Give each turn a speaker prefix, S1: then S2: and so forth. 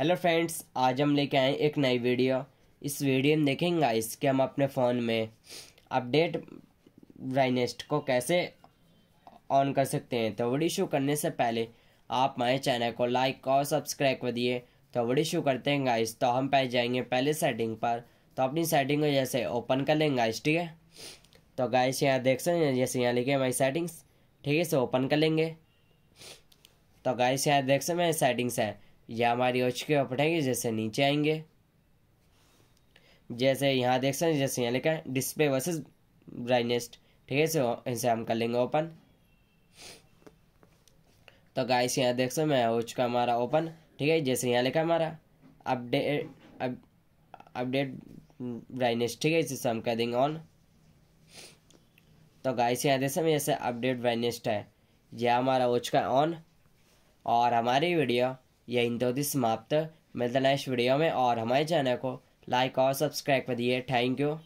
S1: hello friends आज हम लेके आए एक नई वीडियो इस वीडियो में देखेंगे गाइस कि हम अपने फ़ोन में अपडेट ब्राइनेस्ट को कैसे ऑन कर सकते हैं तो वीडियो शुरू करने से पहले आप हमारे चैनल को लाइक और सब्सक्राइब कर दिए तो वीडियो शुरू करते हैं गाइस तो हम पहले जाएंगे पहले सेटिंग पर तो अपनी सेटिंग को जैसे ओपन कर लेंगे गाइस ठीक है तो गाइस यहाँ देख सकते हैं जैसे यहाँ लिखे हमारी सेटिंग्स ठीक है इसे ओपन कर लेंगे तो गाइस यहाँ देख सकते हैं सेटिंग्स हैं या हमारी ओचकी पटेंगे जैसे नीचे आएंगे जैसे यहाँ देख सकते हैं जैसे यहाँ लिखा है डिस्प्ले वर्सेस ब्राइटनेस्ट ठीक है सो इसे हम कर लेंगे ओपन तो गाइस यहाँ देख सकते मैं हो चुका हमारा ओपन ठीक है जैसे यहाँ लिखा हमारा अपडेट अपडेट ब्राइटनेस ठीक है इसे हम कर देंगे ऑन तो गाइस यहाँ देख सकते जैसे अपडेट ब्राइटनेस है यह हमारा हो चुका ऑन और हमारी वीडियो दो दिन समाप्त मिलते नेक्स्ट वीडियो में और हमारे चैनल को लाइक और सब्सक्राइब कर दिए थैंक यू